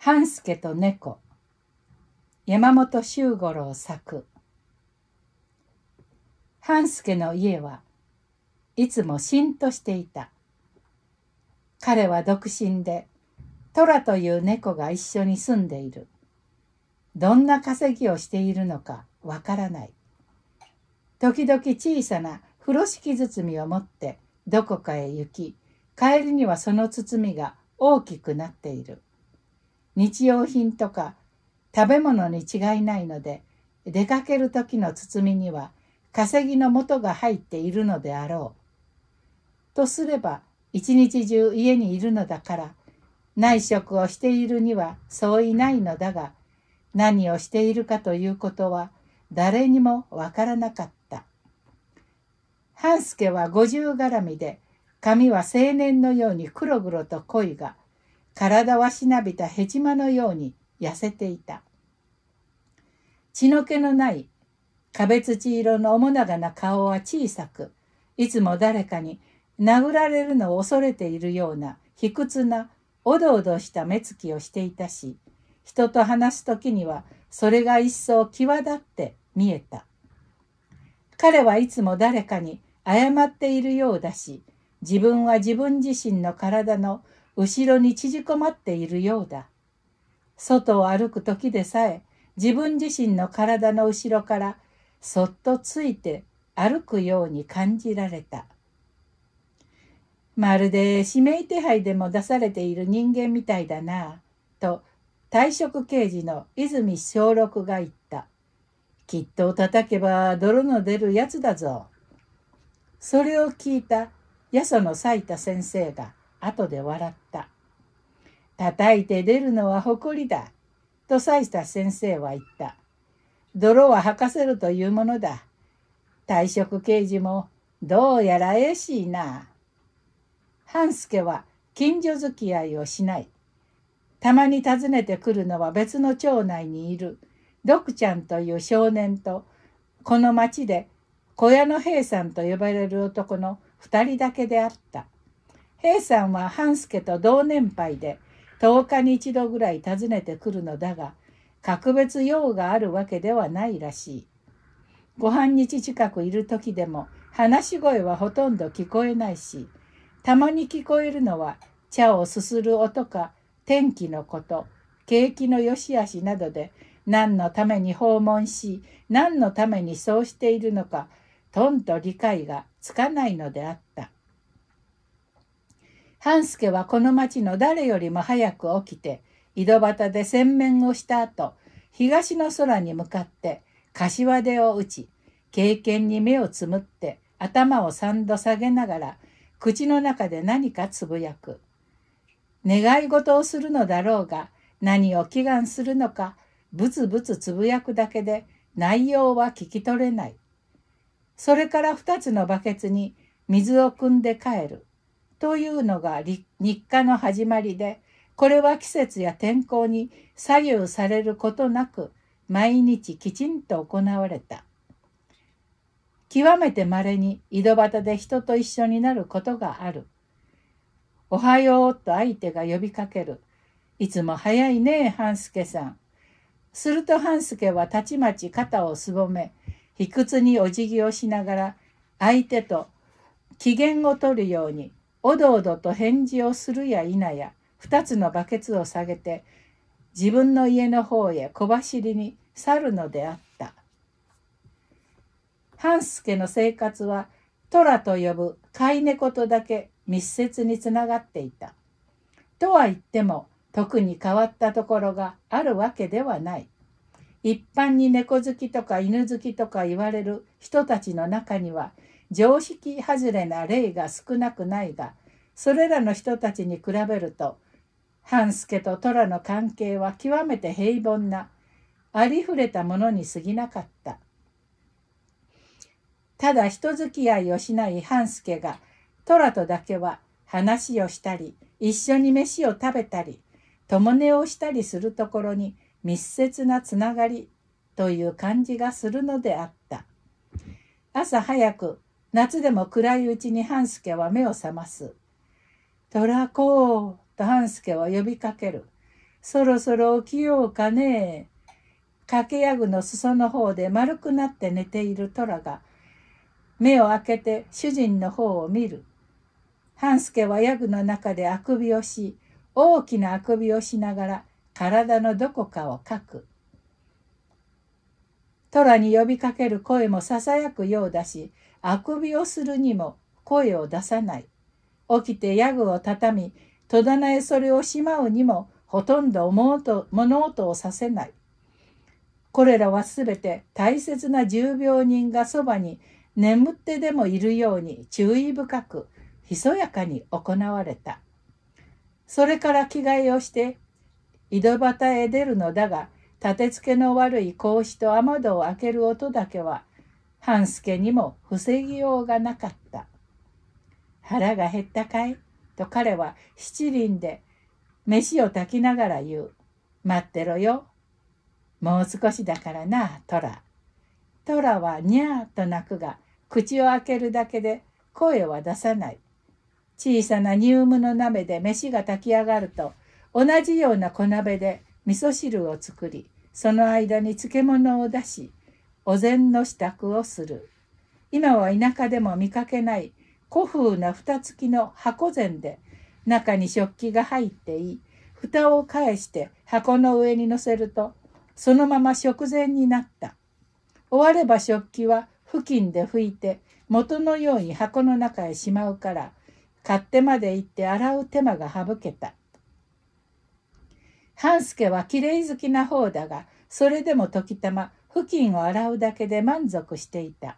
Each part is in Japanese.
半助と猫山本周五郎作半助の家はいつもしんとしていた彼は独身でトラという猫が一緒に住んでいるどんな稼ぎをしているのかわからない時々小さな風呂敷包みを持ってどこかへ行き帰りにはその包みが大きくなっている日用品とか食べ物に違いないので出かける時の包みには稼ぎの元が入っているのであろう。とすれば一日中家にいるのだから内職をしているにはそういないのだが何をしているかということは誰にもわからなかった。半助は五十絡みで髪は青年のように黒々と濃いが体はしなびたヘチマのように痩せていた。血の気のない壁土色の面長な顔は小さく、いつも誰かに殴られるのを恐れているような卑屈なおどおどした目つきをしていたし、人と話す時にはそれが一層際立って見えた。彼はいつも誰かに謝っているようだし、自分は自分自身の体の後ろに縮こまっているようだ。外を歩く時でさえ自分自身の体の後ろからそっとついて歩くように感じられた。まるで指名手配でも出されている人間みたいだなぁ、と退職刑事の泉小六が言った。きっと叩けば泥の出るやつだぞ。それを聞いた八曽の斉田先生が後で笑った。叩いて出るのは誇りだ。とさした先生は言った。泥は吐かせるというものだ。退職刑事もどうやら怪しいな。半助は近所付き合いをしない。たまに訪ねてくるのは別の町内にいる、クちゃんという少年と、この町で小屋の兵さんと呼ばれる男の二人だけであった。平さんは半助と同年配で10日に一度ぐらい訪ねてくるのだが格別用があるわけではないらしい。ご半日近くいる時でも話し声はほとんど聞こえないしたまに聞こえるのは茶をすする音か天気のこと景気の良し悪しなどで何のために訪問し何のためにそうしているのかとんと理解がつかないのであった。半助はこの町の誰よりも早く起きて井戸端で洗面をした後東の空に向かって柏手を打ち経験に目をつむって頭を三度下げながら口の中で何かつぶやく願い事をするのだろうが何を祈願するのかぶつぶつつぶやくだけで内容は聞き取れないそれから二つのバケツに水を汲んで帰るというのが日課の始まりでこれは季節や天候に左右されることなく毎日きちんと行われた極めてまれに井戸端で人と一緒になることがある「おはよう」と相手が呼びかける「いつも早いね半助さん」すると半助はたちまち肩をすぼめ卑屈にお辞儀をしながら相手と機嫌を取るようにおどおどと返事をするや否や2つのバケツを下げて自分の家の方へ小走りに去るのであった半助の生活は虎と呼ぶ飼い猫とだけ密接につながっていたとは言っても特に変わったところがあるわけではない一般に猫好きとか犬好きとか言われる人たちの中には常識外れな例が少なくないがそれらの人たちに比べると半助と虎の関係は極めて平凡なありふれたものに過ぎなかったただ人付き合いをしない半助が虎とだけは話をしたり一緒に飯を食べたり共寝をしたりするところに密接なつながりという感じがするのであった朝早く夏でも暗いうちに半助は目を覚ます。虎子と半助は呼びかける。そろそろ起きようかね掛けやぐの裾の方で丸くなって寝ている虎が、目を開けて主人の方を見る。半助はヤグの中であくびをし、大きなあくびをしながら体のどこかをかく。虎に呼びかける声もささやくようだし、あくびをするにも声を出さない。起きてヤグを畳み、戸棚へそれをしまうにもほとんど物音をさせない。これらはすべて大切な重病人がそばに眠ってでもいるように注意深く、ひそやかに行われた。それから着替えをして、井戸端へ出るのだが、立て付けの悪い格子と雨戸を開ける音だけは、半助にも防ぎようがなかった。腹が減ったかいと彼は七輪で飯を炊きながら言う。待ってろよ。もう少しだからな、トラ。トラはにゃーと鳴くが、口を開けるだけで声は出さない。小さなニウムの鍋で飯が炊き上がると、同じような小鍋で味噌汁を作り、その間に漬物を出し、お膳の支度をする今は田舎でも見かけない古風な蓋付きの箱膳で中に食器が入っていい蓋を返して箱の上に乗せるとそのまま食前になった終われば食器は布巾で拭いて元のように箱の中へしまうから買ってまで行って洗う手間が省けた半助はきれい好きな方だがそれでも時たま布巾を洗うだけで満足していた。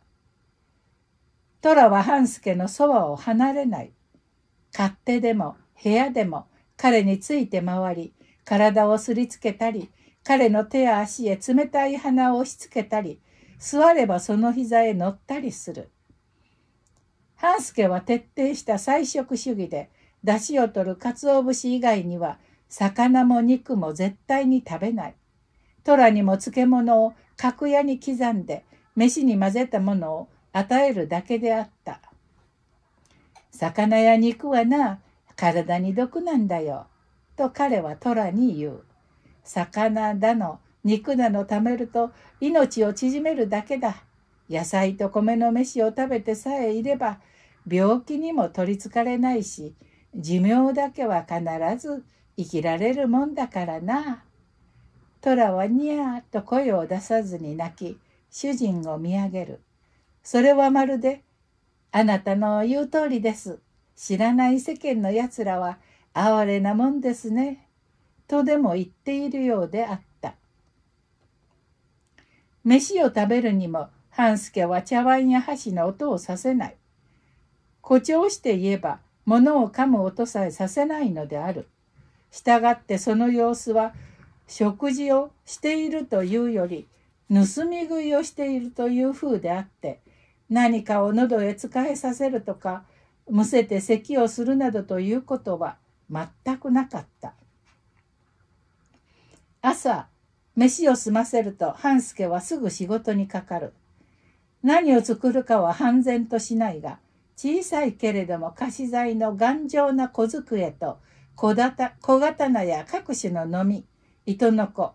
トラは半助のそばを離れない。勝手でも部屋でも彼について回り、体をすりつけたり、彼の手や足へ冷たい鼻を押し付けたり、座ればその膝へ乗ったりする。半助は徹底した菜食主義で、出汁を取る鰹節以外には、魚も肉も絶対に食べない。虎にも漬物を格屋に刻んで飯に混ぜたものを与えるだけであった魚や肉はな体に毒なんだよと彼は虎に言う魚だの肉だの貯めると命を縮めるだけだ野菜と米の飯を食べてさえいれば病気にも取りつかれないし寿命だけは必ず生きられるもんだからな。虎はにゃーと声を出さずに泣き、主人を見上げる。それはまるで、あなたの言う通りです。知らない世間のやつらは哀れなもんですね。とでも言っているようであった。飯を食べるにも、半助は茶碗や箸の音をさせない。誇張して言えば、物を噛む音さえさせないのである。したがってその様子は食事をしているというより盗み食いをしているという風であって何かを喉へ使えさせるとかむせて咳をするなどということは全くなかった朝飯を済ませると半助はすぐ仕事にかかる何を作るかは半然としないが小さいけれども貸し材の頑丈な小机と小小刀や各種の飲み糸の子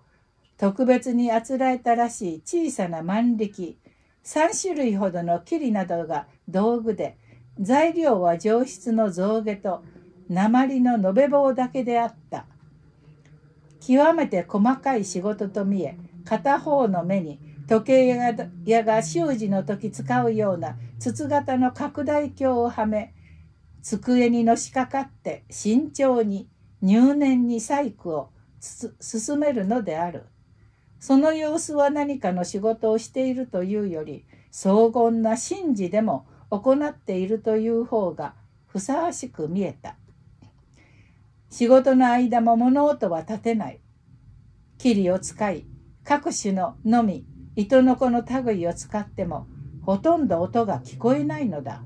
特別にあつらえたらしい小さな万力3種類ほどの霧などが道具で材料は上質の象牙と鉛の延べ棒だけであった極めて細かい仕事と見え片方の目に時計屋が習字の時使うような筒型の拡大鏡をはめ机にのしかかって慎重に入念に細工を進めるのである。その様子は何かの仕事をしているというより荘厳な神事でも行っているという方がふさわしく見えた。仕事の間も物音は立てない。霧を使い各種ののみ糸の子の類を使ってもほとんど音が聞こえないのだ。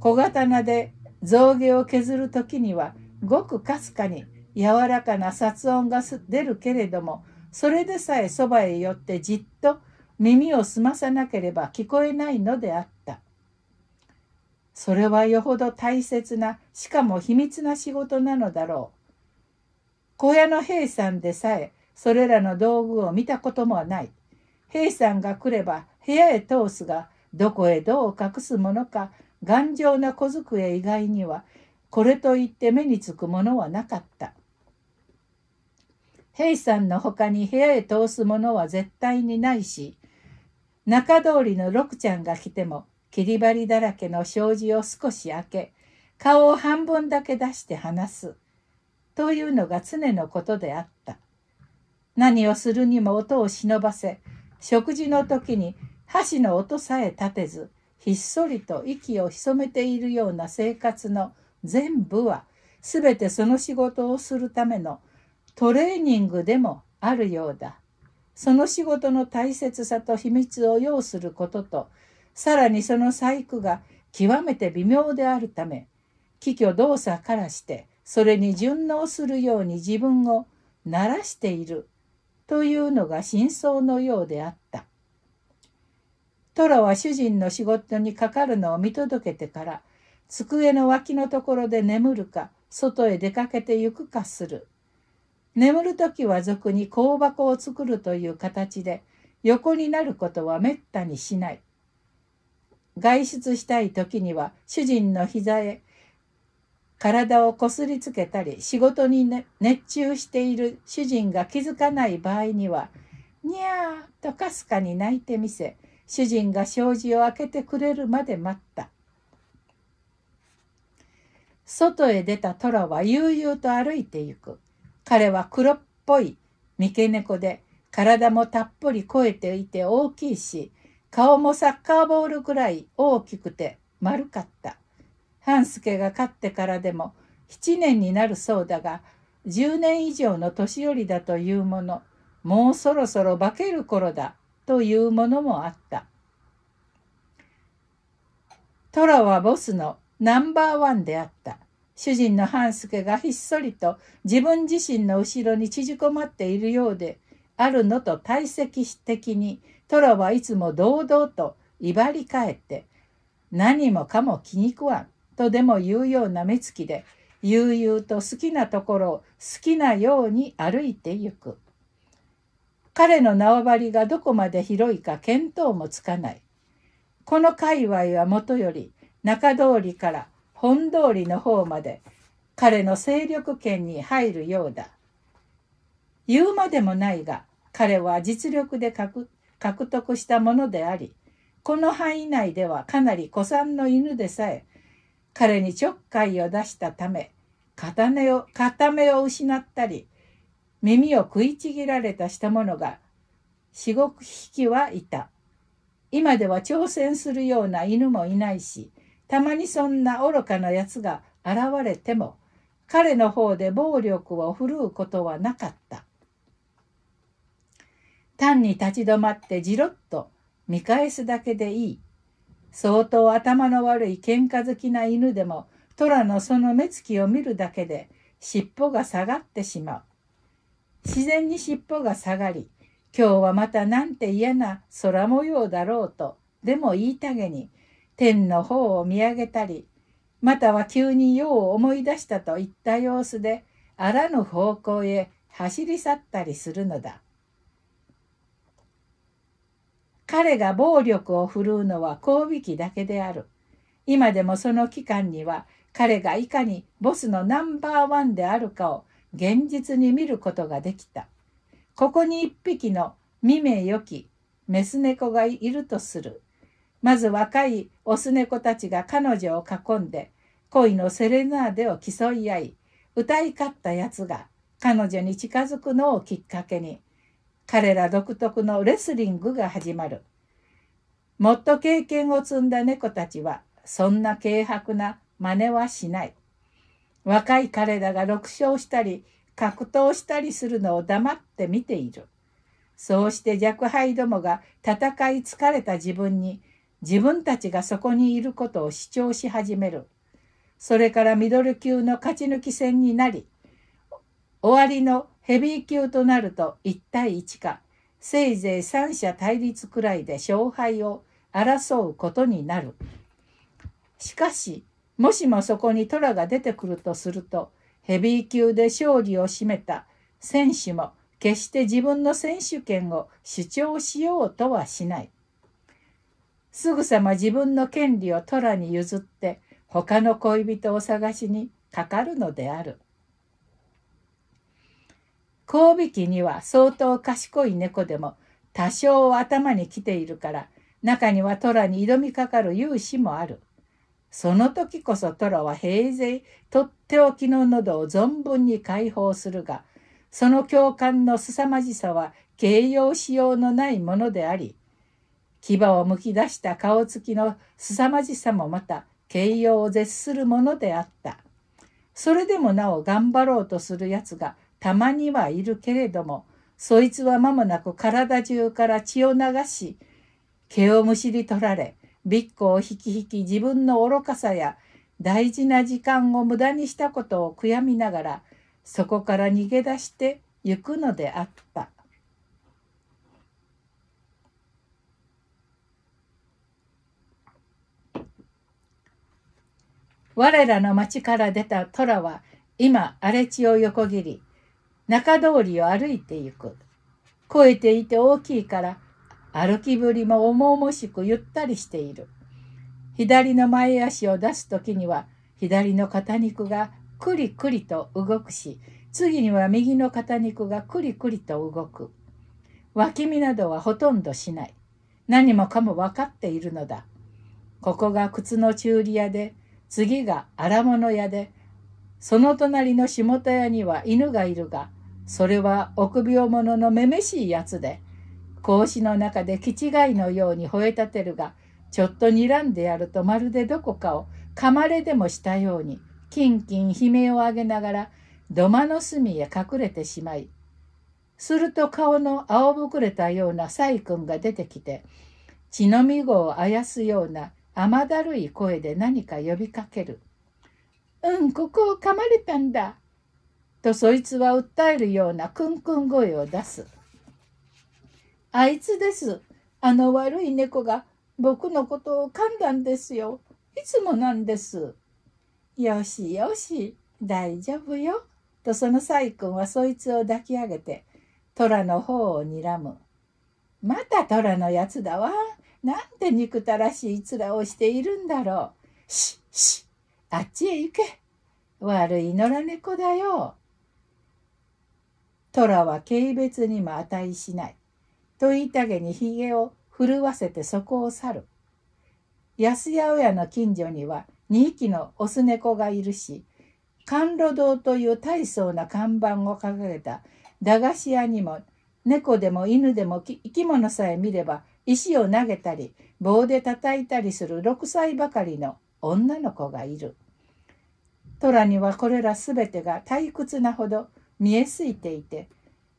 小刀で象牙を削る時にはごくかすかに柔らかな殺音が出るけれどもそれでさえそばへ寄ってじっと耳を澄まさなければ聞こえないのであったそれはよほど大切なしかも秘密な仕事なのだろう小屋の兵さんでさえそれらの道具を見たこともない兵さんが来れば部屋へ通すがどこへどう隠すものか頑丈な小机以外にはこれといって目につくものはなかった兵さんの他に部屋へ通すものは絶対にないし、中通りの六ちゃんが来ても、切り張りだらけの障子を少し開け、顔を半分だけ出して話す。というのが常のことであった。何をするにも音を忍ばせ、食事の時に箸の音さえ立てず、ひっそりと息を潜めているような生活の全部は、すべてその仕事をするためのトレーニングでもあるようだ。その仕事の大切さと秘密を要することと、さらにその細工が極めて微妙であるため、起虚動作からして、それに順応するように自分を慣らしているというのが真相のようであった。トラは主人の仕事にかかるのを見届けてから、机の脇のところで眠るか、外へ出かけて行くかする。眠る時は俗に香箱を作るという形で横になることはめったにしない外出したい時には主人の膝へ体をこすりつけたり仕事に、ね、熱中している主人が気づかない場合には「にゃー」とかすかに泣いてみせ主人が障子を開けてくれるまで待った外へ出た虎は悠々と歩いてゆく彼は黒っぽい三毛猫で体もたっぷり肥えていて大きいし顔もサッカーボールぐらい大きくて丸かった半助が飼ってからでも7年になるそうだが10年以上の年寄りだというものもうそろそろ化ける頃だというものもあったトラはボスのナンバーワンであった主人の半助がひっそりと自分自身の後ろに縮こまっているようであるのと体積的にトラはいつも堂々と威張り返って何もかも気に食わんとでも言うような目つきで悠々と好きなところを好きなように歩いてゆく彼の縄張りがどこまで広いか見当もつかないこの界隈はもとより中通りから本通りの方まで彼の勢力圏に入るようだ。言うまでもないが彼は実力で獲得したものでありこの範囲内ではかなり古参の犬でさえ彼にちょっかいを出したため片目を片目を失ったり耳を食いちぎられたしたものが極引匹はいた。今では挑戦するような犬もいないしたまにそんな愚かなやつが現れても彼の方で暴力を振るうことはなかった単に立ち止まってじろっと見返すだけでいい相当頭の悪い喧嘩好きな犬でも虎のその目つきを見るだけで尻尾が下がってしまう自然に尻尾が下がり今日はまたなんて嫌な空模様だろうとでも言いたげに天の方を見上げたりまたは急に世を思い出したといった様子であらぬ方向へ走り去ったりするのだ彼が暴力を振るうのは交引だけである今でもその期間には彼がいかにボスのナンバーワンであるかを現実に見ることができたここに一匹の未明よきメス猫がいるとするまず若いオス猫たちが彼女を囲んで恋のセレナーデを競い合い歌い勝ったやつが彼女に近づくのをきっかけに彼ら独特のレスリングが始まる。もっと経験を積んだ猫たちはそんな軽薄な真似はしない。若い彼らが6勝したり格闘したりするのを黙って見ている。そうして若輩どもが戦い疲れた自分に自分たちがそこにいることを主張し始める。それからミドル級の勝ち抜き戦になり、終わりのヘビー級となると1対1か、せいぜい三者対立くらいで勝敗を争うことになる。しかし、もしもそこに虎が出てくるとすると、ヘビー級で勝利を占めた選手も決して自分の選手権を主張しようとはしない。すぐさま自分の権利をトラに譲って他の恋人を探しにかかるのである。交尾期には相当賢い猫でも多少頭に来ているから中にはトラに挑みかかる勇士もある。その時こそトラは平然とっておきの喉を存分に解放するがその共感の凄まじさは形容しようのないものであり牙をむき出した顔つきの凄まじさもまた形容を絶するものであった。それでもなお頑張ろうとするやつがたまにはいるけれども、そいつは間もなく体中から血を流し、毛をむしり取られ、びっこをひきひき自分の愚かさや大事な時間を無駄にしたことを悔やみながら、そこから逃げ出してゆくのであった。我らの町から出た虎は今荒れ地を横切り中通りを歩いて行く肥えていて大きいから歩きぶりも重々しくゆったりしている左の前足を出す時には左の肩肉がくりくりと動くし次には右の肩肉がくりくりと動く脇見などはほとんどしない何もかも分かっているのだここが靴の中里屋で次が荒物屋で、その隣の下田屋には犬がいるが、それは臆病者のめめしいやつで、格子の中で気違いのように吠え立てるが、ちょっと睨んでやるとまるでどこかを噛まれでもしたように、キンキン悲鳴を上げながら、土間の隅へ隠れてしまい、すると顔の青ぶくれたような細君が出てきて、血のみごをあやすような甘だるい声で何か呼びかける。うん、ここを噛まれたんだ。とそいつは訴えるようなクンクン声を出す。あいつです。あの悪い猫が僕のことを噛んだんですよ。いつもなんです。よしよし、大丈夫よ。とその細君はそいつを抱き上げて、虎の方を睨む。また虎のやつだわ。なんて憎たらしい面をしているんだろう。し、し、あっちへ行け。悪い野良猫だよ。虎は軽蔑にも値しない。と言いたげにひげを震わせてそこを去る。安八百屋の近所には2匹のオス猫がいるし、甘露堂という大層な看板を掲げた駄菓子屋にも猫でも犬でも生き物さえ見れば石を投げたり棒で叩いたりする6歳ばかりの女の子がいる。虎にはこれらすべてが退屈なほど見えすいていて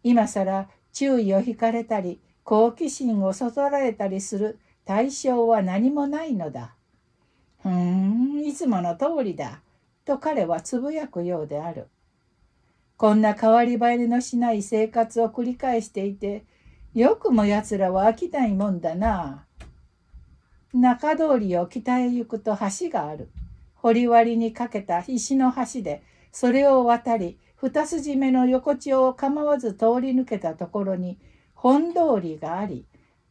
今更注意を引かれたり好奇心をそそられたりする対象は何もないのだ。ふーんいつもの通りだと彼はつぶやくようである。こんな変わり映えのしない生活を繰り返していてよくも奴らは飽きないもんだな。中通りを北へ行くと橋がある。掘割にかけた石の橋で、それを渡り、二筋目の横地を構わず通り抜けたところに、本通りがあり、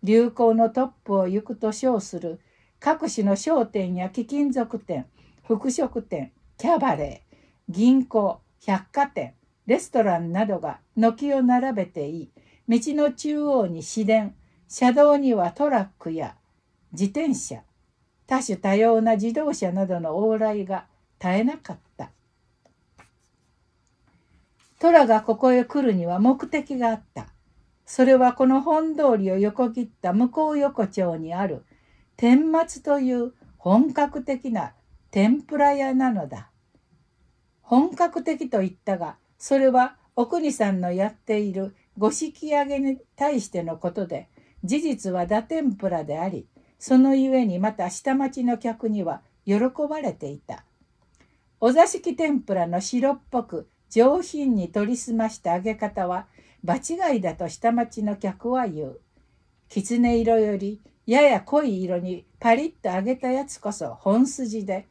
流行のトップを行くと称する、各種の商店や貴金属店、服飾店、キャバレー、銀行、百貨店、レストランなどが軒を並べていい。道の中央に市電、車道にはトラックや自転車、多種多様な自動車などの往来が絶えなかった。トラがここへ来るには目的があった。それはこの本通りを横切った向こう横丁にある天末という本格的な天ぷら屋なのだ。本格的と言ったが、それは奥にさんのやっている五式揚げに対してのことで事実は打天ぷらでありそのゆえにまた下町の客には喜ばれていたお座敷天ぷらの白っぽく上品に取りすました揚げ方は場違いだと下町の客は言うきつね色よりやや濃い色にパリッと揚げたやつこそ本筋で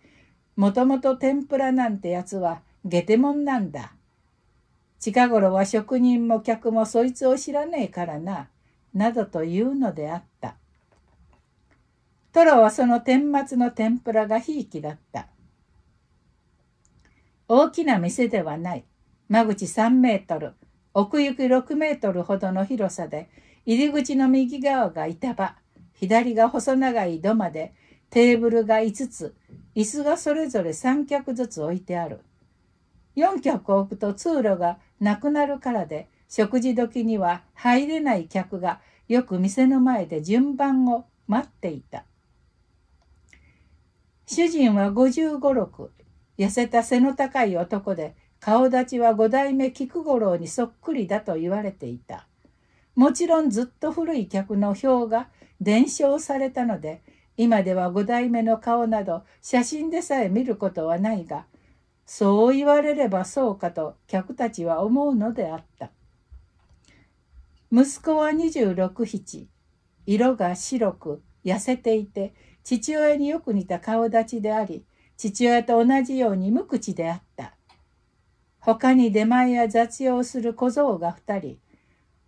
もともと天ぷらなんてやつは下手もんなんだ近頃は職人も客もそいつを知らねえからな、などと言うのであった。トロはその天末の天ぷらがひいきだった。大きな店ではない。間口3メートル、奥行き6メートルほどの広さで、入り口の右側が板場、左が細長い土間で、テーブルが5つ、椅子がそれぞれ3脚ずつ置いてある。4脚置くと通路がなくなるからで食事時には入れない客がよく店の前で順番を待っていた主人は5 5 6痩せた背の高い男で顔立ちは五代目菊五郎にそっくりだと言われていたもちろんずっと古い客の票が伝承されたので今では五代目の顔など写真でさえ見ることはないがそう言われればそうかと客たちは思うのであった。息子は26匹、色が白く痩せていて、父親によく似た顔立ちであり、父親と同じように無口であった。他に出前や雑用する小僧が2人、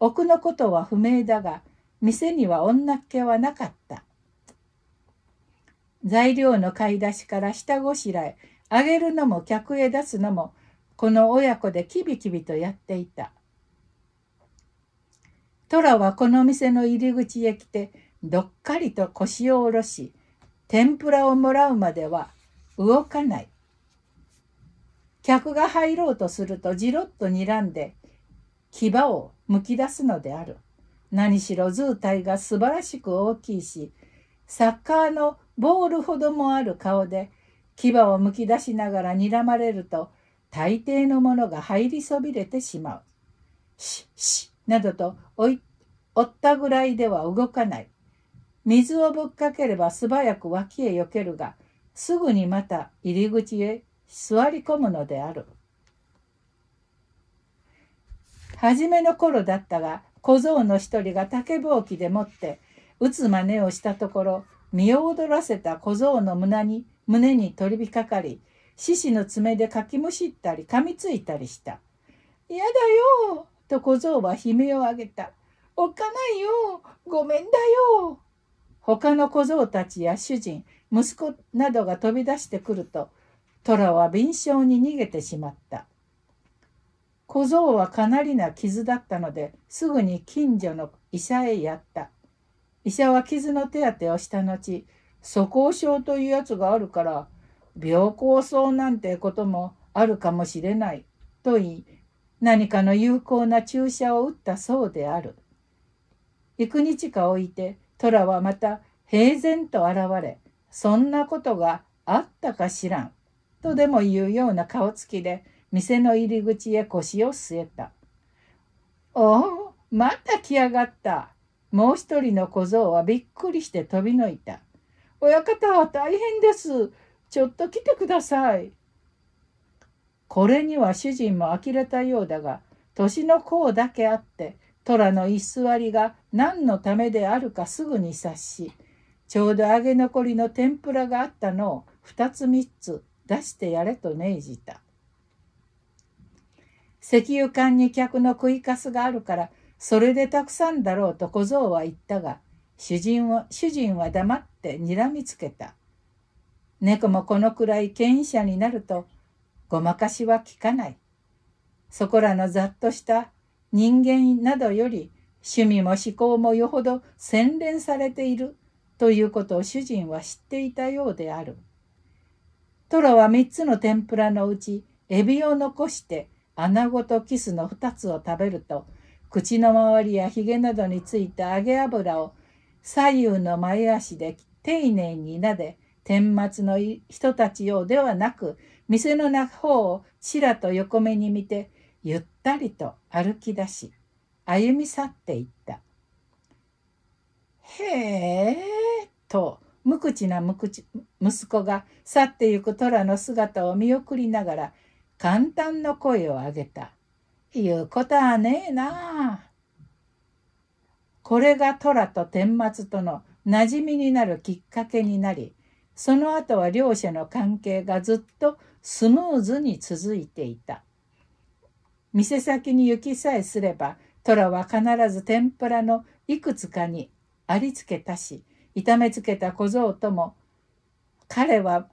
奥のことは不明だが、店には女っ気はなかった。材料の買い出しから下ごしらえ、あげるのも客へ出すのもこの親子でキビキビとやっていたトラはこの店の入り口へ来てどっかりと腰を下ろし天ぷらをもらうまでは動かない客が入ろうとするとじろっと睨んで牙をむき出すのである何しろ図体が素晴らしく大きいしサッカーのボールほどもある顔で牙をむき出しながら睨まれると大抵のものが入りそびれてしまう。ししなどと追ったぐらいでは動かない。水をぶっかければ素早く脇へ避けるがすぐにまた入り口へ座り込むのである。初めの頃だったが小僧の一人が竹ぼうきでもって打つ真似をしたところ身を躍らせた小僧の胸に胸に取りびかかり獅子の爪でかきむしったり噛みついたりした「嫌だよ」と小僧は悲鳴を上げた「おっかないよごめんだよ」他の小僧たちや主人息子などが飛び出してくると虎は敏捷に逃げてしまった小僧はかなりな傷だったのですぐに近所の医者へやった医者は傷の手当てをした後素行症というやつがあるから病行症なんてこともあるかもしれないと言い何かの有効な注射を打ったそうである幾日か置いて虎はまた平然と現れそんなことがあったか知らんとでも言うような顔つきで店の入り口へ腰を据えた。おおまた来やがった。もう一人の小僧はびっくりして飛び抜いた。親方は大変です。ちょっと来てください。これには主人も呆れたようだが、年の功だけあって、虎の居座りが何のためであるかすぐに察し、ちょうど揚げ残りの天ぷらがあったのを2つ3つ出してやれと命じた。石油缶に客の食いかすがあるから、それでたくさんだろうと小僧は言ったが、主人を主人は黙ってにらみつけた。猫もこのくらい権威者になるとごまかしは効かない。そこらのざっとした人間などより趣味も思考もよほど洗練されているということを主人は知っていたようである。トロは3つの天ぷらのうちエビを残して穴子とキスの2つを食べると口の周りやひげなどについた揚げ油を左右の前足で丁寧に撫で天末の人たちようではなく店の中方をちらと横目に見てゆったりと歩き出し歩み去っていった「へえ」と無口な無口息子が去ってゆく虎の姿を見送りながら簡単の声を上げた「言うことはねえなあ」これが虎と天末との馴染みになるきっかけになりその後は両者の関係がずっとスムーズに続いていた店先に行きさえすれば虎は必ず天ぷらのいくつかにありつけたし痛めつけた小僧とも彼は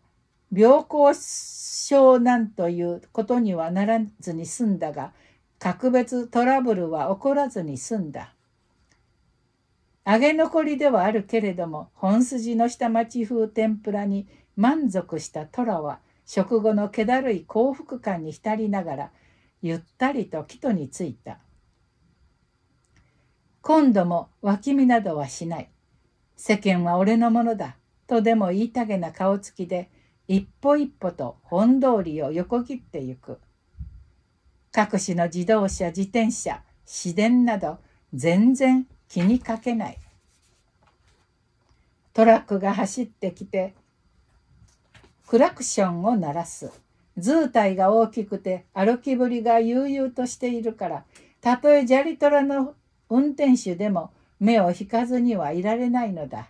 病行症なんということにはならずに済んだが格別トラブルは起こらずに済んだ揚げ残りではあるけれども本筋の下町風天ぷらに満足したトラは食後の気だるい幸福感に浸りながらゆったりと木戸に着いた今度も脇見などはしない世間は俺のものだとでも言いたげな顔つきで一歩一歩と本通りを横切ってゆく各種の自動車自転車市電など全然気にかけないトラックが走ってきてクラクションを鳴らす図体が大きくて歩きぶりが悠々としているからたとえ砂利トラの運転手でも目を引かずにはいられないのだ。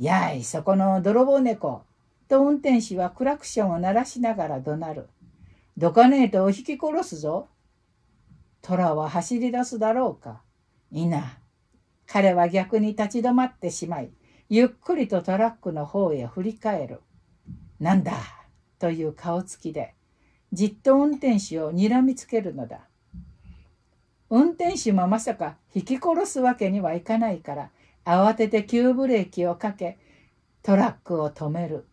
やいそこの泥棒猫と運転手はクラクションを鳴らしながら怒鳴る。どかねえと引き殺すぞ。トラは走り出すだろうか。いな、彼は逆に立ち止まってしまいゆっくりとトラックの方へ振り返る。なんだという顔つきでじっと運転手をにらみつけるのだ。運転手もまさか引き殺すわけにはいかないから慌てて急ブレーキをかけトラックを止める。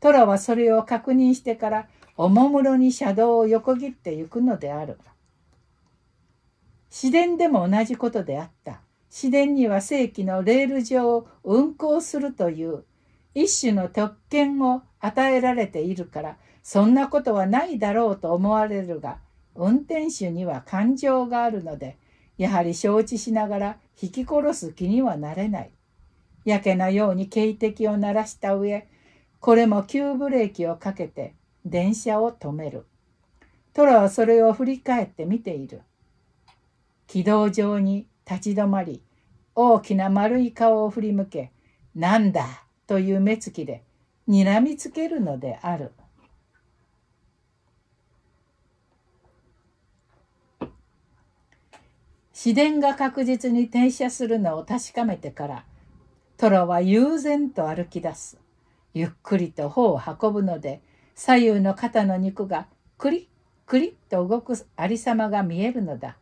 トラはそれを確認してからおもむろに車道を横切ってゆくのである。自然でも同じことであった。市電には正規のレール上を運行するという一種の特権を与えられているからそんなことはないだろうと思われるが運転手には感情があるのでやはり承知しながら引き殺す気にはなれない。やけなように警笛を鳴らした上これも急ブレーキをかけて電車を止める。トラはそれを振り返って見ている。軌道上に立ち止まり大きな丸い顔を振り向け「なんだ!」という目つきでにらみつけるのである。自然が確実に転写するのを確かめてからトラは悠然と歩き出すゆっくりと頬を運ぶので左右の肩の肉がクリックリッと動く有様が見えるのだ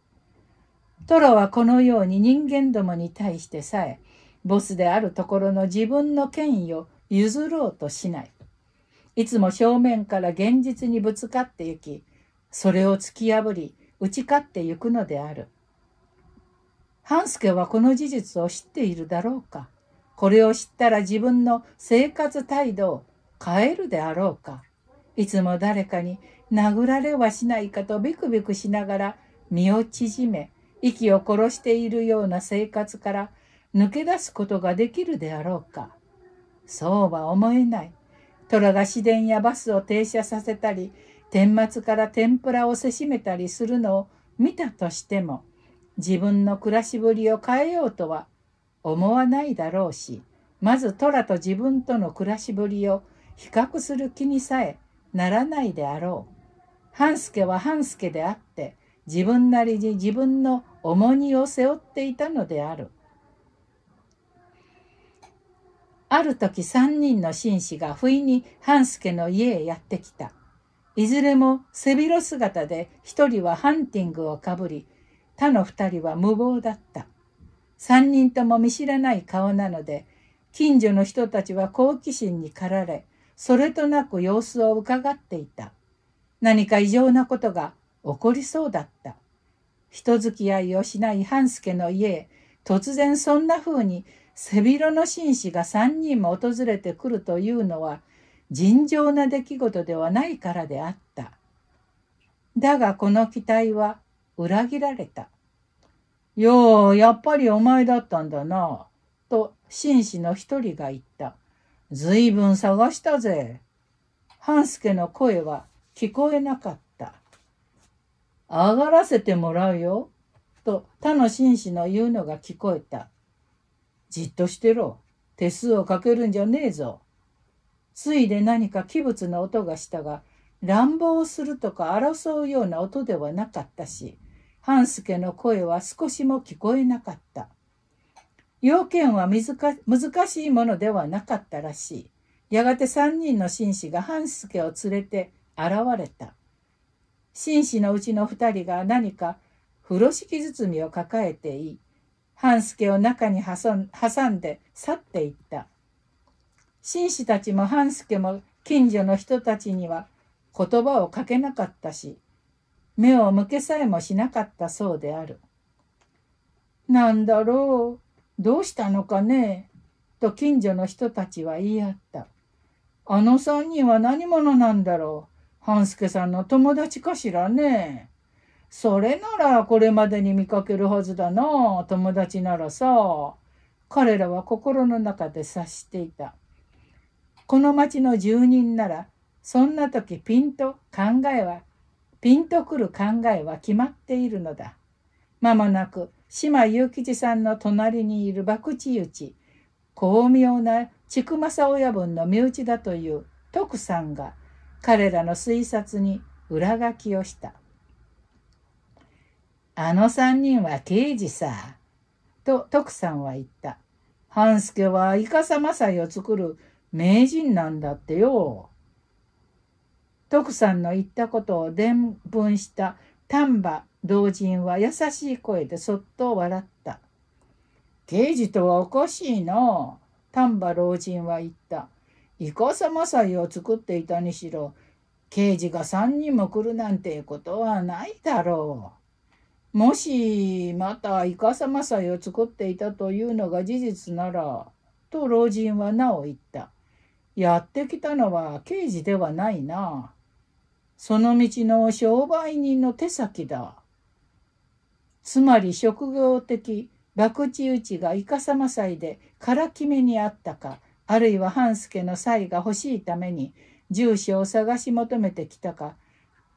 トロはこのように人間どもに対してさえボスであるところの自分の権威を譲ろうとしないいつも正面から現実にぶつかってゆきそれを突き破り打ち勝ってゆくのである半助はこの事実を知っているだろうかこれを知ったら自分の生活態度を変えるであろうかいつも誰かに殴られはしないかとビクビクしながら身を縮め息を殺しているような生活から抜け出すことができるであろうか。そうは思えない。虎が市電やバスを停車させたり、天末から天ぷらをせしめたりするのを見たとしても、自分の暮らしぶりを変えようとは思わないだろうし、まず虎と自分との暮らしぶりを比較する気にさえならないであろう。半助は半助であって、自分なりに自分の重荷を背負っていたのである。ある時3人の紳士が不意に半助の家へやってきた。いずれも背広姿で1人はハンティングをかぶり、他の2人は無謀だった。3人とも見知らない顔なので、近所の人たちは好奇心に駆られ、それとなく様子をうかがっていた。何か異常なことが怒りそうだった。人付き合いをしない半助の家へ、突然そんな風に背広の紳士が3人も訪れてくるというのは、尋常な出来事ではないからであった。だがこの期待は裏切られた。よう、やっぱりお前だったんだな、と紳士の一人が言った。ずいぶん探したぜ。半助の声は聞こえなかった。上がらせてもらうよ。と他の紳士の言うのが聞こえた。じっとしてろ。手数をかけるんじゃねえぞ。ついで何か器物の音がしたが、乱暴するとか争うような音ではなかったし、半助の声は少しも聞こえなかった。要件は難しいものではなかったらしい。やがて3人の紳士が半助を連れて現れた。紳士のうちの2人が何か風呂敷包みを抱えていい半助を中に挟んで去っていった紳士たちも半助も近所の人たちには言葉をかけなかったし目を向けさえもしなかったそうである。なんだろうどうしたのかねと近所の人たちは言い合った。あの三人は何者なんだろう半助さんの友達かしらね。それならこれまでに見かけるはずだな、友達ならさ。彼らは心の中で察していた。この町の住人なら、そんな時ピンと考えは、ピンとくる考えは決まっているのだ。間もなく、島雄吉さんの隣にいる博打打ち、巧妙な千曲正親分の身内だという徳さんが、彼らの推察に裏書きをした。あの三人は刑事さ。と徳さんは言った。半助はイカサマサイを作る名人なんだってよ。徳さんの言ったことを伝聞した丹波老人は優しい声でそっと笑った。刑事とはおかしいな。丹波老人は言った。イカサマ祭を作っていたにしろ刑事が3人も来るなんてことはないだろう。もしまたイカサマ祭を作っていたというのが事実ならと老人はなお言った。やってきたのは刑事ではないな。その道の商売人の手先だ。つまり職業的博打打ちがイカサマ祭でからきめにあったかあるいは半助の才が欲しいために住所を探し求めてきたか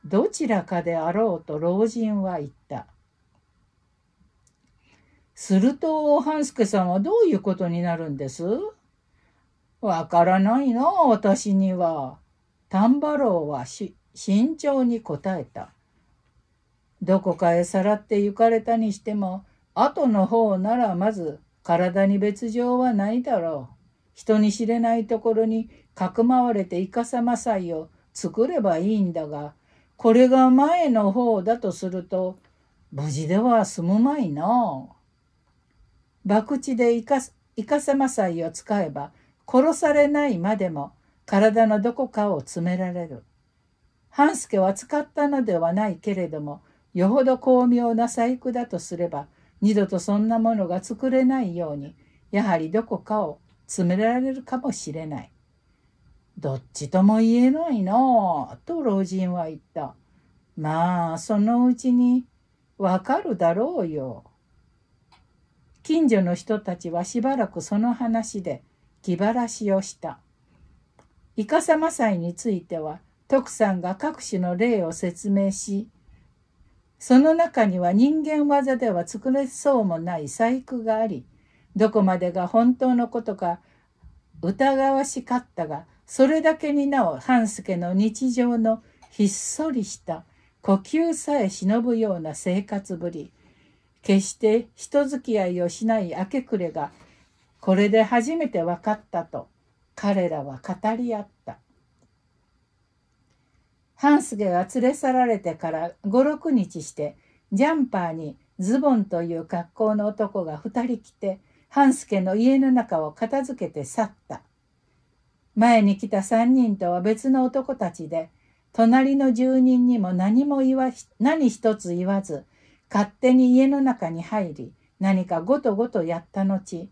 どちらかであろうと老人は言った。すると半助さんはどういうことになるんですわからないな私には。丹波郎は慎重に答えた。どこかへさらって行かれたにしても後の方ならまず体に別状はないだろう。人に知れないところにかくまわれてイカサマサイを作ればいいんだがこれが前の方だとすると無事では済むまいな。博打でイカイカサマサイを使えば殺されないまでも体のどこかを詰められる。半助は使ったのではないけれどもよほど巧妙な細工だとすれば二度とそんなものが作れないようにやはりどこかを詰められるかもしれない。どっちとも言えないなぁ、と老人は言った。まあ、そのうちにわかるだろうよ。近所の人たちはしばらくその話で気晴らしをした。イカサマ祭については、徳さんが各種の例を説明し、その中には人間技では作れそうもない細工があり、どこまでが本当のことか疑わしかったがそれだけになお半助の日常のひっそりした呼吸さえ忍ぶような生活ぶり決して人付き合いをしない明け暮れがこれで初めて分かったと彼らは語り合った半助が連れ去られてから56日してジャンパーにズボンという格好の男が2人来て半助の家の中を片付けて去った。前に来た3人とは別の男たちで、隣の住人にも何も言わ、何一つ言わず、勝手に家の中に入り、何かごとごとやった後、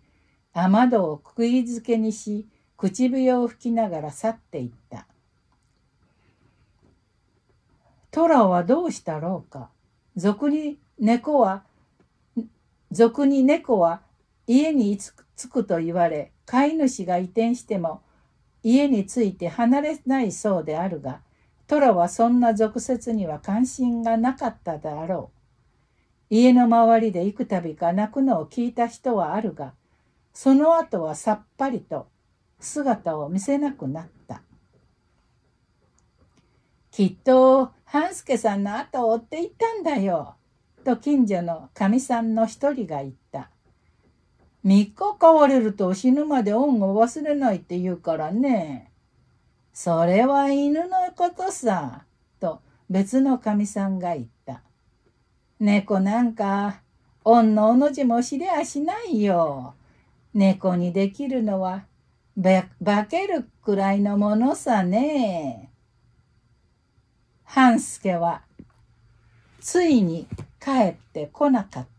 雨戸をくくりづけにし、口笛を吹きながら去っていった。トラはどうしたろうか。俗に猫は、俗に猫は家に着くと言われ飼い主が移転しても家について離れないそうであるがトラはそんな俗説には関心がなかったであろう。家の周りで幾度か泣くのを聞いた人はあるがその後はさっぱりと姿を見せなくなった。きっと半助さんの後を追っていったんだよ。と近所のかみさんの一人が言った。3日飼われると死ぬまで恩を忘れないって言うからね。それは犬のことさ、と別のかみさんが言った。猫なんか、恩のおの字も知りゃしないよ。猫にできるのは、化けるくらいのものさね。半助は、ついに帰ってこなかった。